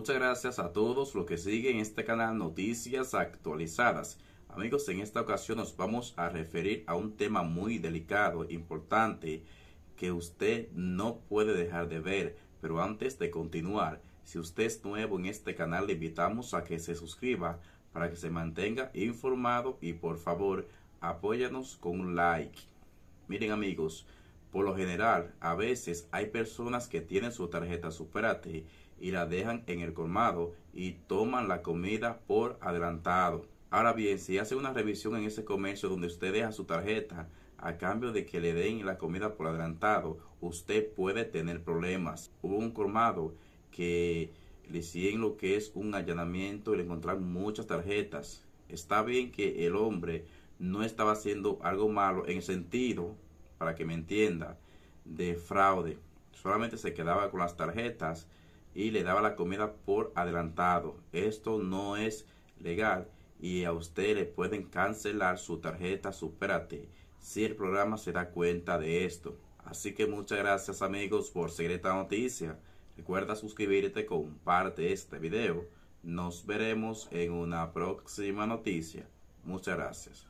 Muchas gracias a todos los que siguen este canal Noticias Actualizadas. Amigos, en esta ocasión nos vamos a referir a un tema muy delicado, importante, que usted no puede dejar de ver. Pero antes de continuar, si usted es nuevo en este canal, le invitamos a que se suscriba para que se mantenga informado y por favor, apóyanos con un like. Miren amigos, por lo general, a veces hay personas que tienen su tarjeta Superate y la dejan en el colmado y toman la comida por adelantado. Ahora bien, si hace una revisión en ese comercio donde usted deja su tarjeta a cambio de que le den la comida por adelantado, usted puede tener problemas. Hubo un colmado que le hicieron lo que es un allanamiento y le encontraron muchas tarjetas. Está bien que el hombre no estaba haciendo algo malo en el sentido para que me entienda, de fraude. Solamente se quedaba con las tarjetas y le daba la comida por adelantado. Esto no es legal y a usted le pueden cancelar su tarjeta Supérate si el programa se da cuenta de esto. Así que muchas gracias amigos por seguir esta noticia. Recuerda suscribirte, comparte este video. Nos veremos en una próxima noticia. Muchas gracias.